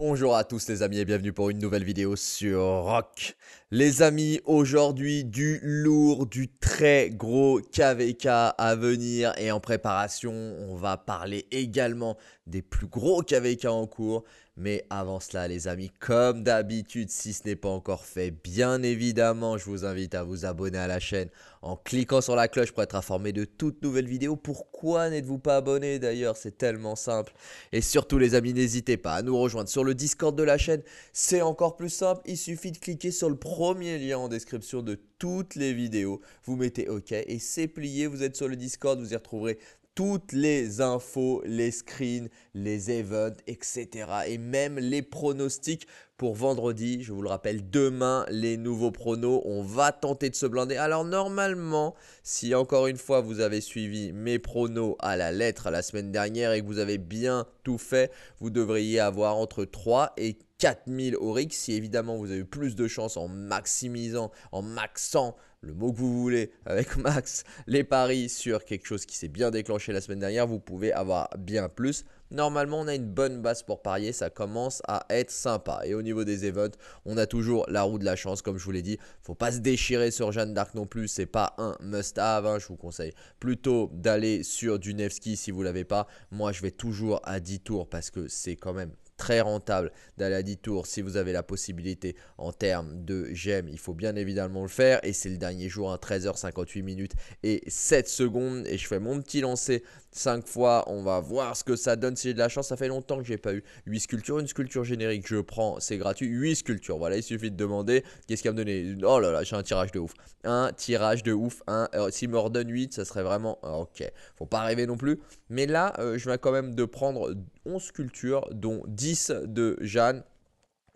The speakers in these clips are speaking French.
Bonjour à tous les amis et bienvenue pour une nouvelle vidéo sur Rock. Les amis, aujourd'hui du lourd, du très gros KVK à venir et en préparation, on va parler également des plus gros KVK en cours. Mais avant cela, les amis, comme d'habitude, si ce n'est pas encore fait, bien évidemment, je vous invite à vous abonner à la chaîne en cliquant sur la cloche pour être informé de toutes nouvelles vidéos. Pourquoi n'êtes-vous pas abonné d'ailleurs C'est tellement simple. Et surtout, les amis, n'hésitez pas à nous rejoindre sur le Discord de la chaîne. C'est encore plus simple. Il suffit de cliquer sur le premier lien en description de toutes les vidéos. Vous mettez OK et c'est plié. Vous êtes sur le Discord. Vous y retrouverez toutes les infos, les screens, les events, etc. Et même les pronostics pour vendredi. Je vous le rappelle, demain, les nouveaux pronos. On va tenter de se blinder. Alors normalement, si encore une fois vous avez suivi mes pronos à la lettre la semaine dernière et que vous avez bien tout fait, vous devriez avoir entre 3 et 4000 Oryx. Si évidemment vous avez plus de chance en maximisant, en maxant le mot que vous voulez avec Max, les paris sur quelque chose qui s'est bien déclenché la semaine dernière, vous pouvez avoir bien plus. Normalement, on a une bonne base pour parier, ça commence à être sympa. Et au niveau des events, on a toujours la roue de la chance, comme je vous l'ai dit. Faut pas se déchirer sur Jeanne d'Arc non plus, c'est pas un must-have. Hein. Je vous conseille plutôt d'aller sur du Nevsky si vous l'avez pas. Moi, je vais toujours à 10 tours parce que c'est quand même très rentable d'aller à 10 tours si vous avez la possibilité en termes de gemmes, Il faut bien évidemment le faire et c'est le dernier jour à hein, 13h58 minutes et 7 secondes et je fais mon petit lancer 5 fois. On va voir ce que ça donne si j'ai de la chance. Ça fait longtemps que j'ai pas eu 8 sculptures, une sculpture générique, je prends, c'est gratuit. 8 sculptures. Voilà, il suffit de demander qu'est-ce qu'il va me donner. Oh là là, j'ai un tirage de ouf. Un tirage de ouf, un euh, s'il me redonne 8, ça serait vraiment euh, OK. Faut pas rêver non plus, mais là euh, je viens quand même de prendre 11 sculptures, dont 10 de Jeanne.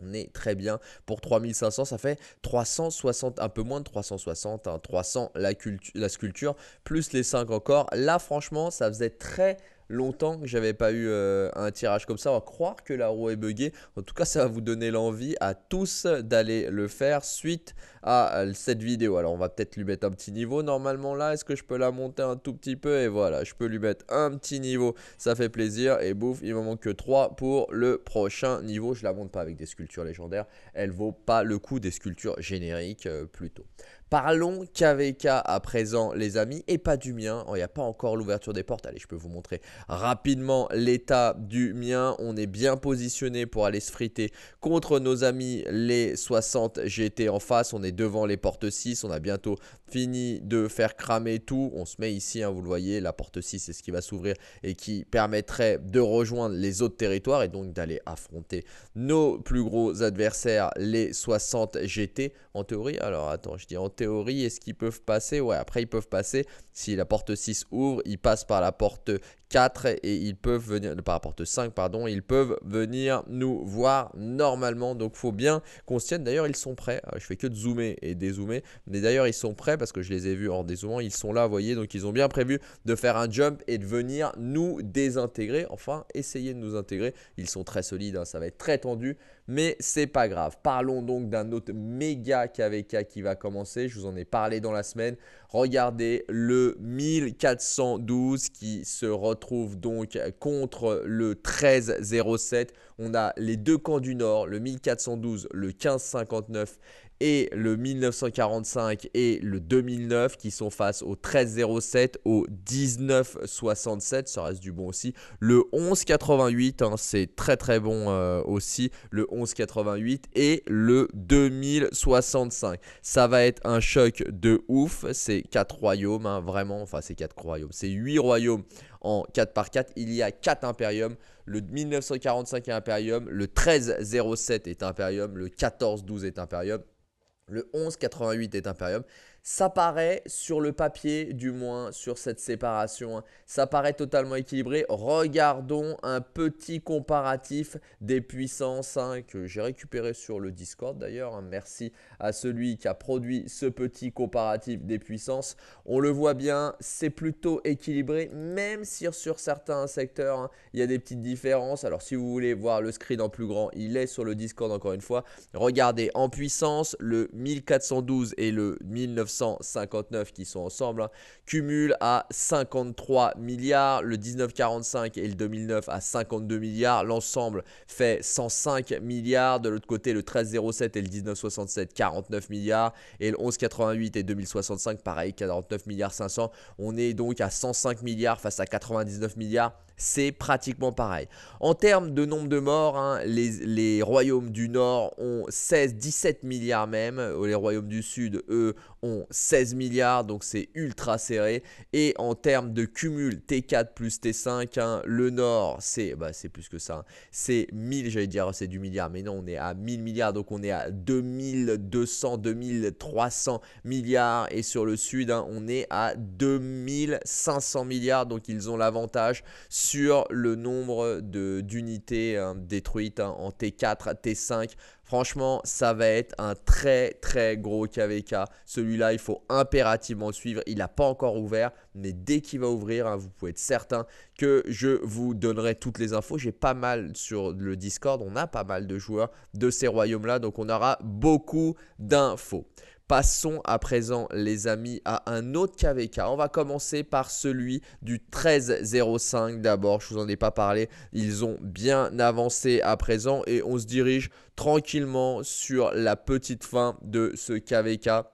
On est très bien. Pour 3500, ça fait 360, un peu moins de 360, 300 hein, la, la sculpture, plus les 5 encore. Là, franchement, ça faisait très longtemps que j'avais pas eu euh, un tirage comme ça. On va croire que la roue est buggée. En tout cas, ça va vous donner l'envie à tous d'aller le faire suite à euh, cette vidéo. Alors, on va peut-être lui mettre un petit niveau normalement là. Est-ce que je peux la monter un tout petit peu Et voilà, je peux lui mettre un petit niveau. Ça fait plaisir. Et bouf, il me manque que 3 pour le prochain niveau. Je la monte pas avec des sculptures légendaires. Elle vaut pas le coup des sculptures génériques euh, plutôt. Parlons KVK à présent, les amis, et pas du mien. Oh, il n'y a pas encore l'ouverture des portes. Allez, je peux vous montrer rapidement l'état du mien. On est bien positionné pour aller se friter contre nos amis les 60 GT en face. On est devant les portes 6. On a bientôt fini de faire cramer tout. On se met ici, hein, vous le voyez, la porte 6, c'est ce qui va s'ouvrir et qui permettrait de rejoindre les autres territoires et donc d'aller affronter nos plus gros adversaires, les 60 GT. En théorie, alors attends, je dis en théorie théorie, est-ce qu'ils peuvent passer Ouais, après ils peuvent passer. Si la porte 6 ouvre, ils passent par la porte 4 et ils peuvent venir, par la porte 5, pardon, ils peuvent venir nous voir normalement. Donc faut bien qu'on se tienne. D'ailleurs, ils sont prêts. Euh, je fais que de zoomer et dézoomer. Mais d'ailleurs, ils sont prêts parce que je les ai vus en dézoomant. Ils sont là, vous voyez. Donc ils ont bien prévu de faire un jump et de venir nous désintégrer. Enfin, essayer de nous intégrer. Ils sont très solides, hein. ça va être très tendu. Mais c'est pas grave. Parlons donc d'un autre méga KVK qui va commencer je vous en ai parlé dans la semaine. Regardez le 1412 qui se retrouve donc contre le 1307. On a les deux camps du Nord, le 1412, le 1559 et le 1945 et le 2009 qui sont face au 1307, au 1967, ça reste du bon aussi. Le 1188, hein, c'est très très bon euh, aussi, le 1188 et le 2065. Ça va être un choc de ouf, c'est 4 royaumes, hein, vraiment, enfin c'est 4 royaumes, c'est 8 royaumes en 4 par 4 Il y a 4 impériums. Le 1945 est impérium, le 1307 est impérium, le 1412 est impérium. Le 11,88 est Imperium. Ça paraît sur le papier, du moins sur cette séparation, hein, ça paraît totalement équilibré. Regardons un petit comparatif des puissances hein, que j'ai récupéré sur le Discord d'ailleurs. Hein. Merci à celui qui a produit ce petit comparatif des puissances. On le voit bien, c'est plutôt équilibré, même si sur certains secteurs, il y a des petites différences. Alors si vous voulez voir le screen en plus grand, il est sur le Discord encore une fois. Regardez en puissance le 1412 et le 1900. 159 qui sont ensemble, hein, cumulent à 53 milliards, le 1945 et le 2009 à 52 milliards, l'ensemble fait 105 milliards, de l'autre côté le 1307 et le 1967 49 milliards, et le 1188 et 2065 pareil 49 milliards 500, on est donc à 105 milliards face à 99 milliards c'est pratiquement pareil. En termes de nombre de morts, hein, les, royaumes du Nord ont 16, 17 milliards même. Euh, les royaumes du Sud, eux, ont 16 milliards, donc c'est ultra serré. Et en termes de cumul T4 plus T5, hein, le Nord, c'est bah, plus que ça. Hein. C'est 1000, j'allais dire, c'est du milliard, mais non, on est à 1000 milliards, donc on est à 2200, 2300 milliards. Et sur le Sud, on est à 2500 milliards, donc ils ont l'avantage sur le nombre d'unités hein, détruites hein, en T4, T5. Franchement, ça va être un très très gros KVK. Celui-là, il faut impérativement le suivre. Il n'a pas encore ouvert, mais dès qu'il va ouvrir, hein, vous pouvez être certain que je vous donnerai toutes les infos. J'ai pas mal sur le Discord, on a pas mal de joueurs de ces royaumes-là, donc on aura beaucoup d'infos. Passons à présent, les amis, à un autre KVK. On va commencer par celui du 13-05 d'abord. Je vous en ai pas parlé. Ils ont bien avancé à présent et on se dirige tranquillement sur la petite fin de ce KVK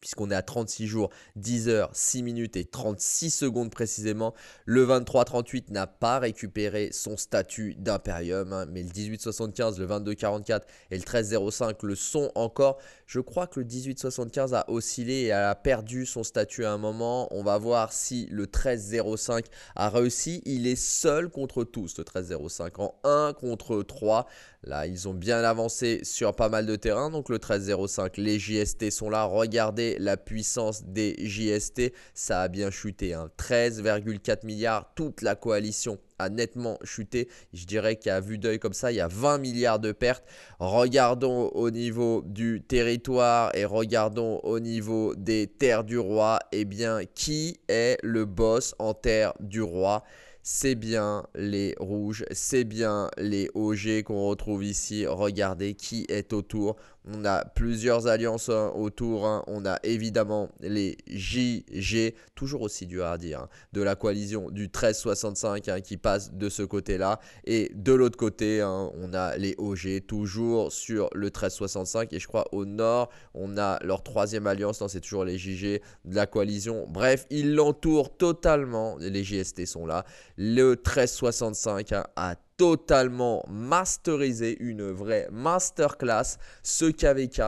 puisqu'on est à 36 jours, 10 heures, 6 minutes et 36 secondes précisément. Le 23-38 n'a pas récupéré son statut d'impérium, hein. mais le 18-75, le 22-44 et le 13-05 le sont encore. Je crois que le 18-75 a oscillé et a perdu son statut à un moment. On va voir si le 13-05 a réussi. Il est seul contre tous, le 13-05, en 1 contre 3. Là, ils ont bien avancé sur pas mal de terrain. Donc le 13,05, les JST sont là. Regardez la puissance des JST. Ça a bien chuté. 13,4 hein. milliards. Toute la coalition a nettement chuté. Je dirais qu'à vue d'œil comme ça, il y a 20 milliards de pertes. Regardons au niveau du territoire et regardons au niveau des terres du roi. Eh bien, qui est le boss en terre du roi c'est bien les rouges, c'est bien les OG qu'on retrouve ici. Regardez qui est autour. On a plusieurs alliances hein, autour. Hein. On a évidemment les JG, toujours aussi dur à dire, hein, de la coalition du 1365 qui passe de ce côté-là. Et de l'autre côté, on a les OG, toujours sur le 1365. Et je crois au nord, on a leur troisième alliance. Non, c'est toujours les JG de la coalition. Bref, ils l'entourent totalement. Les GST sont là. Le 1365 a totalement masterisé, une vraie masterclass, ce KVK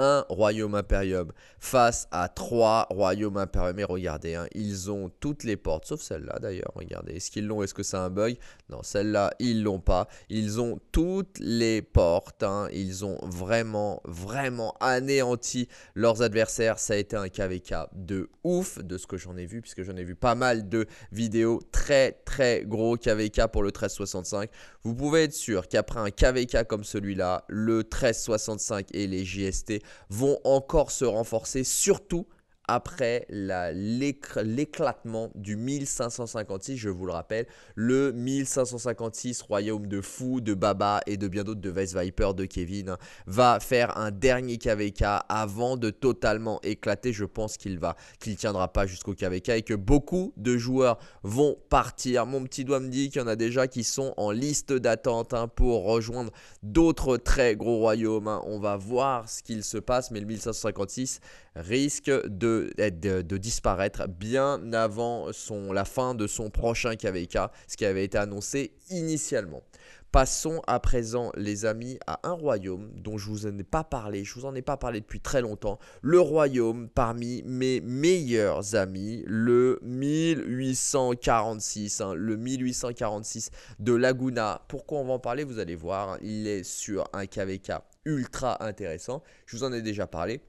un royaume impérium face à trois royaumes impériums. Et regardez, hein, ils ont toutes les portes, sauf celle-là d'ailleurs. Regardez, est-ce qu'ils l'ont Est-ce que c'est un bug Non, celle-là, ils l'ont pas. Ils ont toutes les portes. Hein. Ils ont vraiment, vraiment anéanti leurs adversaires. Ça a été un KVK de ouf de ce que j'en ai vu, puisque j'en ai vu pas mal de vidéos très, très gros KVK pour le 1365. Vous pouvez être sûr qu'après un KVK comme celui-là, le 1365 et les JST vont encore se renforcer, surtout après l'éclatement du 1556, je vous le rappelle, le 1556 royaume de Fou, de Baba et de bien d'autres, de Vice Viper, de Kevin, va faire un dernier KVK avant de totalement éclater. Je pense qu'il va, qu'il tiendra pas jusqu'au KVK et que beaucoup de joueurs vont partir. Mon petit doigt me dit qu'il y en a déjà qui sont en liste d'attente hein, pour rejoindre d'autres très gros royaumes. Hein. On va voir ce qu'il se passe, mais le 1556 risque de de, disparaître bien avant son, la fin de son prochain KVK, ce qui avait été annoncé initialement. Passons à présent, les amis, à un royaume dont je vous en ai pas parlé, je vous en ai pas parlé depuis très longtemps. Le royaume parmi mes meilleurs amis, le 1846, hein, le 1846 de Laguna. Pourquoi on va en parler Vous allez voir, hein, il est sur un KVK ultra intéressant. Je vous en ai déjà parlé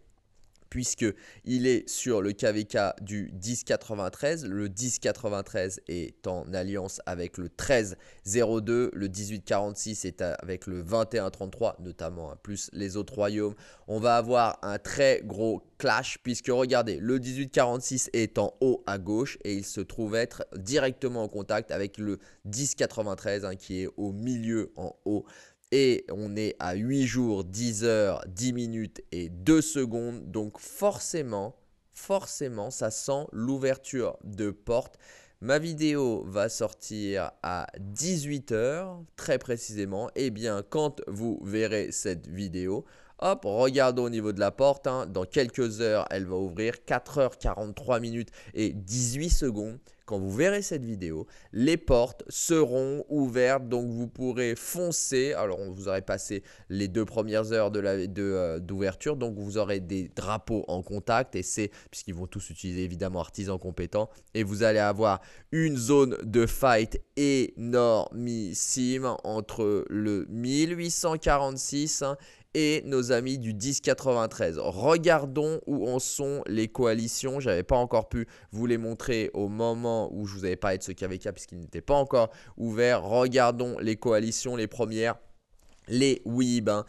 puisqu'il est sur le KVK du 1093. Le 1093 est en alliance avec le 1302, le 1846 est avec le 2133, notamment plus les autres royaumes. On va avoir un très gros clash, puisque regardez, le 1846 est en haut à gauche et il se trouve être directement en contact avec le 1093 hein, qui est au milieu en haut et on est à 8 jours, 10 heures, 10 minutes et 2 secondes. Donc forcément, forcément, ça sent l'ouverture de porte. Ma vidéo va sortir à 18h, très précisément. Et eh bien, quand vous verrez cette vidéo, Hop, regardez au niveau de la porte. Hein. Dans quelques heures, elle va ouvrir. 4h43 minutes et 18 secondes quand vous verrez cette vidéo, les portes seront ouvertes, donc vous pourrez foncer. Alors, vous aurez passé les deux premières heures euh, d'ouverture, de de, donc vous aurez des drapeaux en contact, et c'est, puisqu'ils vont tous utiliser évidemment artisans compétents, et vous allez avoir une zone de fight énormissime entre le 1846 et nos amis du 1093. Regardons où en sont les coalitions. J'avais pas encore pu vous les montrer au moment où je vous avais parlé de ce KVK puisqu'il n'était pas encore ouvert. Regardons les coalitions, les premières les WIB hein,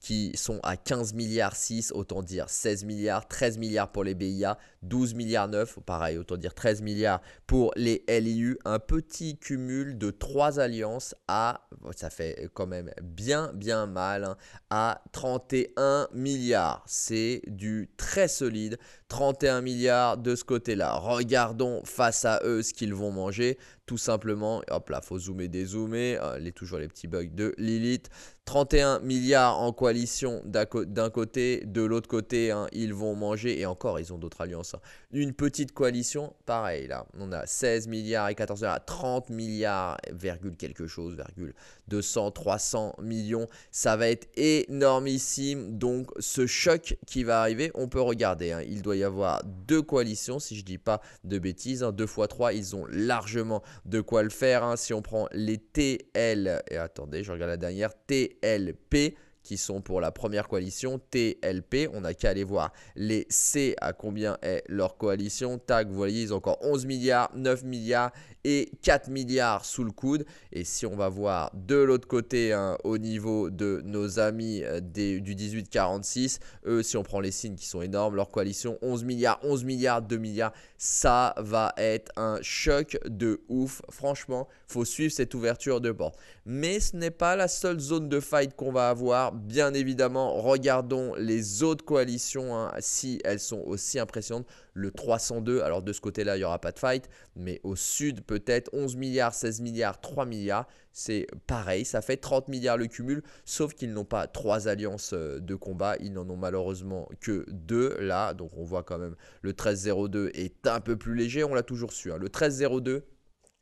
qui sont à 15 milliards 6, autant dire 16 milliards, 13 milliards pour les BIA, 12 milliards 9, pareil, autant dire 13 milliards pour les LIU, un petit cumul de 3 alliances à, ça fait quand même bien bien mal, hein, à 31 milliards. C'est du très solide, 31 milliards de ce côté-là. Regardons face à eux ce qu'ils vont manger tout simplement. Hop là, faut zoomer, dézoomer. Hein, les toujours les petits bugs de Lilith. 31 milliards en coalition d'un côté, de l'autre côté, hein, ils vont manger, et encore, ils ont d'autres alliances. Hein. Une petite coalition, pareil, là, on a 16 milliards et 14 milliards, 30 milliards, virgule quelque chose, virgule 200, 300 millions, ça va être énormissime, donc ce choc qui va arriver, on peut regarder, hein. il doit y avoir deux coalitions, si je dis pas de bêtises, Deux fois trois, ils ont largement de quoi le faire, si on prend les TL, et attendez, je regarde la dernière, TL, TLP qui sont pour la première coalition TLP. On n'a qu'à aller voir les C à combien est leur coalition. Tac, vous voyez, ils ont encore 11 milliards, 9 milliards et 4 milliards sous le coude. Et si on va voir de l'autre côté, hein, au niveau de nos amis euh, des, du 1846 eux, si on prend les signes qui sont énormes, leur coalition 11 milliards, 11 milliards, 2 milliards, ça va être un choc de ouf. Franchement, faut suivre cette ouverture de porte. Mais ce n'est pas la seule zone de fight qu'on va avoir. Bien évidemment, regardons les autres coalitions, hein, si elles sont aussi impressionnantes. Le 302, alors de ce côté-là, il n'y aura pas de fight, mais au sud, peut peut-être, 11 milliards, 16 milliards, 3 milliards. C'est pareil, ça fait 30 milliards le cumul, sauf qu'ils n'ont pas trois alliances euh, de combat, ils n'en ont malheureusement que deux là, donc on voit quand même le 13-02 est un peu plus léger, on l'a toujours su, hein. le 13-02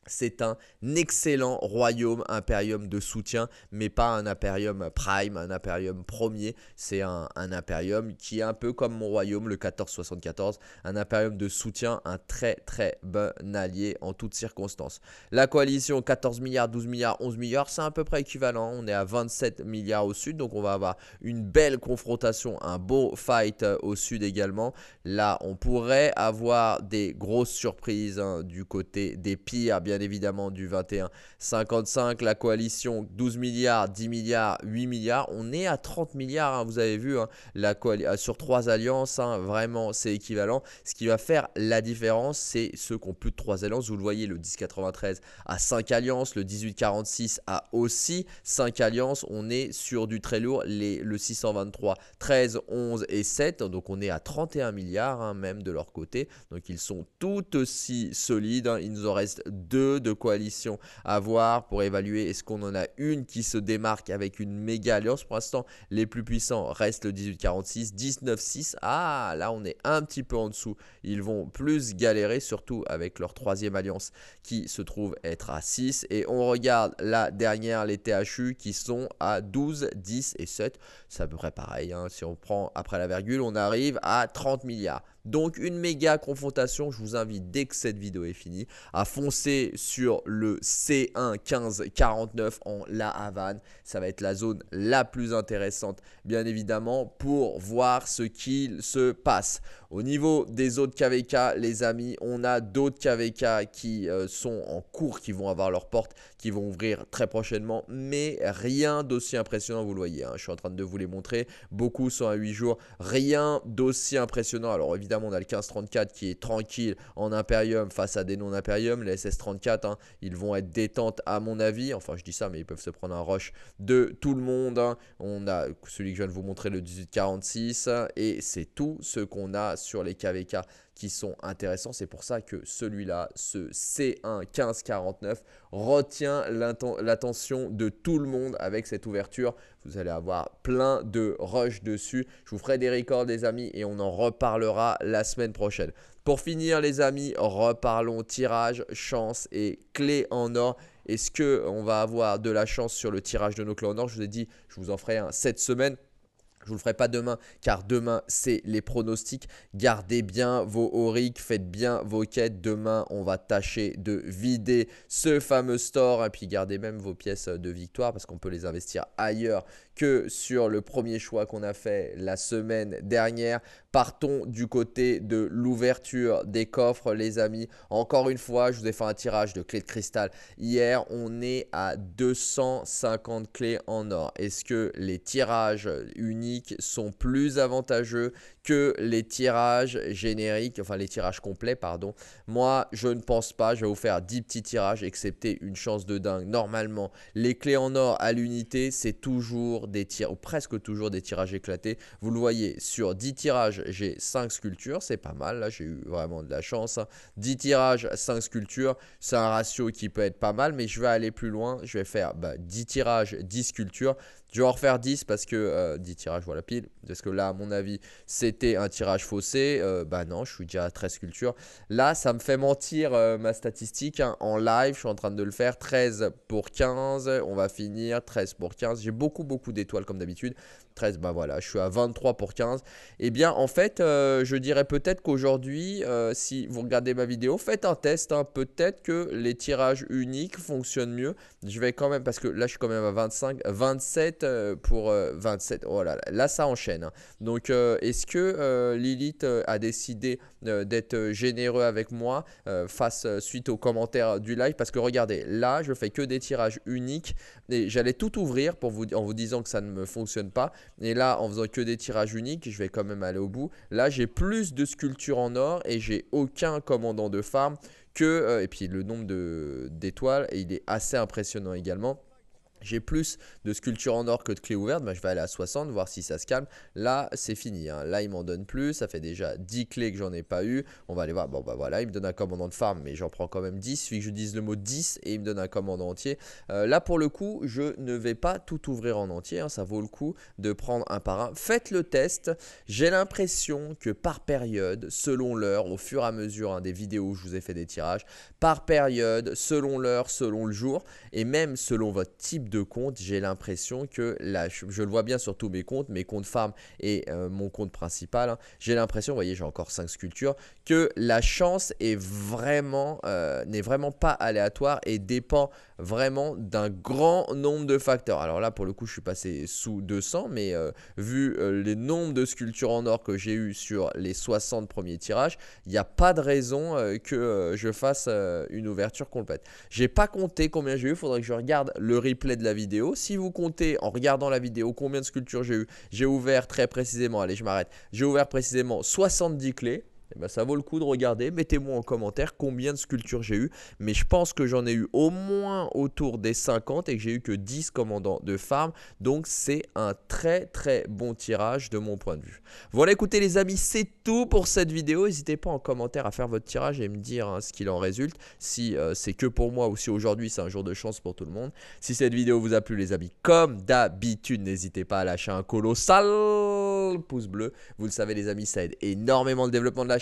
c'est un excellent royaume impérium de soutien, mais pas un impérium prime, un impérium premier. C'est un, impérium qui est un peu comme mon royaume, le 1474, un impérium de soutien, un très très bon allié en toutes circonstances. La coalition 14 milliards, 12 milliards, 11 milliards, c'est à peu près équivalent. On est à 27 milliards au sud, donc on va avoir une belle confrontation, un beau fight euh, au sud également. Là, on pourrait avoir des grosses surprises hein, du côté des pires, évidemment du 21. 55, la coalition 12 milliards, 10 milliards, 8 milliards. On est à 30 milliards, hein, vous avez vu, hein. la euh, sur trois alliances, hein, vraiment c'est équivalent. Ce qui va faire la différence, c'est ceux qui ont plus de trois alliances. Vous le voyez, le 10 93 à 5 alliances, le 18 46 a aussi 5 alliances. On est sur du très lourd, les, le 623, 13, 11 et 7. Donc on est à 31 milliards même de leur côté. Donc ils sont tout aussi solides. Il nous en reste deux de coalitions à voir pour évaluer est-ce qu'on en a une qui se démarque avec une méga alliance. Pour l'instant, les plus puissants restent le 1846, 19,6. 6 Ah, là, on est un petit peu en dessous. Ils vont plus galérer, surtout avec leur troisième alliance qui se trouve être à 6. Et on regarde la dernière, les THU qui sont à 12, 10 et 7. Ça à peu près pareil. Hein. Si on prend après la virgule, on arrive à 30 milliards. Donc une méga confrontation, je vous invite dès que cette vidéo est finie à foncer sur le C1 en La Havane. Ça va être la zone la plus intéressante bien évidemment pour voir ce qu'il se passe. Au niveau des autres KVK les amis, on a d'autres KVK qui euh, sont en cours, qui vont avoir leurs portes, qui vont ouvrir très prochainement mais rien d'aussi impressionnant, vous le voyez, hein. je suis en train de vous les montrer. Beaucoup sont à 8 jours, rien d'aussi impressionnant. Alors évidemment évidemment, on a le 15-34 qui est tranquille en Imperium face à des non-Imperium. Les SS-34, hein, ils vont être détente, à mon avis. Enfin, je dis ça, mais ils peuvent se prendre un rush de tout le monde. Hein. On a celui que je viens de vous montrer, le 18 Et c'est tout ce qu'on a sur les KVK qui sont intéressants. C'est pour ça que celui-là, ce C1 1549, retient l'attention de tout le monde avec cette ouverture. Vous allez avoir plein de rushs dessus. Je vous ferai des records, les amis, et on en reparlera la semaine prochaine. Pour finir, les amis, reparlons tirage, chance et clé en or. Est-ce qu'on va avoir de la chance sur le tirage de nos clés en or Je vous ai dit, je vous en ferai un cette semaine. Je vous le ferai pas demain car demain c'est les pronostics. Gardez bien vos auriques, faites bien vos quêtes. Demain on va tâcher de vider ce fameux store et puis gardez même vos pièces de victoire parce qu'on peut les investir ailleurs que sur le premier choix qu'on a fait la semaine dernière. Partons du côté de l'ouverture des coffres les amis. Encore une fois, je vous ai fait un tirage de clés de cristal. Hier on est à 250 clés en or. Est-ce que les tirages unis sont plus avantageux que les tirages génériques, enfin les tirages complets, pardon. Moi, je ne pense pas, je vais vous faire 10 petits tirages, excepté une chance de dingue. Normalement, les clés en or à l'unité, c'est toujours des tirs ou presque toujours des tirages éclatés. Vous le voyez, sur 10 tirages, j'ai 5 sculptures, c'est pas mal, là j'ai eu vraiment de la chance. 10 hein. tirages, 5 sculptures, c'est un ratio qui peut être pas mal, mais je vais aller plus loin, je vais faire 10 bah, tirages, 10 sculptures, je vais en refaire 10 parce que 10 euh, tirages, voilà pile. Parce que là, à mon avis, c'était un tirage faussé. Euh, bah non, je suis déjà à 13 cultures. Là, ça me fait mentir euh, ma statistique. Hein. En live, je suis en train de le faire. 13 pour 15. On va finir 13 pour 15. J'ai beaucoup, beaucoup d'étoiles comme d'habitude. 13, bah voilà, je suis à 23 pour 15. Eh bien, en fait, je dirais peut-être qu'aujourd'hui, si vous regardez ma vidéo, faites un test. Hein. Peut-être que les tirages uniques fonctionnent mieux. Je vais quand même, parce que là, je suis quand même à 25, 27 euh, pour 27. Euh, voilà. là, ça enchaîne. Hein. Donc, euh, est-ce que Lilith a décidé d'être généreux avec moi face suite aux commentaires du live Parce que regardez, là, je fais que des tirages uniques et j'allais tout ouvrir pour vous, en vous disant que ça ne me fonctionne pas. Et là, en faisant que des tirages uniques, je vais quand même aller au bout. Là, j'ai plus de sculptures en or et j'ai aucun commandant de farm que. et puis le nombre d'étoiles, il est assez impressionnant également j'ai plus de sculpture en or que de clés ouvertes, bah, je vais aller à 60, voir si ça se calme. Là, c'est fini. Hein. Là, il m'en donne plus. Ça fait déjà 10 clés que j'en ai pas eu. On va aller voir. Bon, bah voilà, il me donne un commandant de farm, mais j'en prends quand même 10. Il que je dise le mot 10 et il me donne un commandant entier. Euh, là, pour le coup, je ne vais pas tout ouvrir en entier. Hein. Ça vaut le coup de prendre un par un. Faites le test. J'ai l'impression que par période, selon l'heure, au fur et à mesure hein, des vidéos où je vous ai fait des tirages, par période, selon l'heure, selon le jour, et même selon votre type de de comptes, j'ai l'impression que là, je, le vois bien sur tous mes comptes, mes comptes farm et euh, mon compte principal, hein, j'ai l'impression, voyez, j'ai encore cinq sculptures, que la chance est vraiment, euh, n'est vraiment pas aléatoire et dépend vraiment d'un grand nombre de facteurs. Alors là, pour le coup, je suis passé sous 200, mais euh, vu les nombres de sculptures en or que j'ai eu sur les 60 premiers tirages, il n'y a pas de raison que je fasse une ouverture complète. J'ai pas compté combien j'ai eu, faudrait que je regarde le replay la vidéo. Si vous comptez en regardant la vidéo combien de sculptures j'ai eu, j'ai ouvert très précisément, allez je m'arrête, j'ai ouvert précisément 70 clés. Eh ben, ça vaut le coup de regarder. Mettez-moi en commentaire combien de sculptures j'ai eu. Mais je pense que j'en ai eu au moins autour des 50 et que j'ai eu que 10 commandants de farm. Donc c'est un très très bon tirage de mon point de vue. Voilà, écoutez les amis, c'est tout pour cette vidéo. N'hésitez pas en commentaire à faire votre tirage et me dire hein, ce qu'il en résulte. Si euh, c'est que pour moi ou si aujourd'hui c'est un jour de chance pour tout le monde. Si cette vidéo vous a plu les amis, comme d'habitude, n'hésitez pas à lâcher un colossal pouce bleu. Vous le savez les amis, ça aide énormément le développement de la chaîne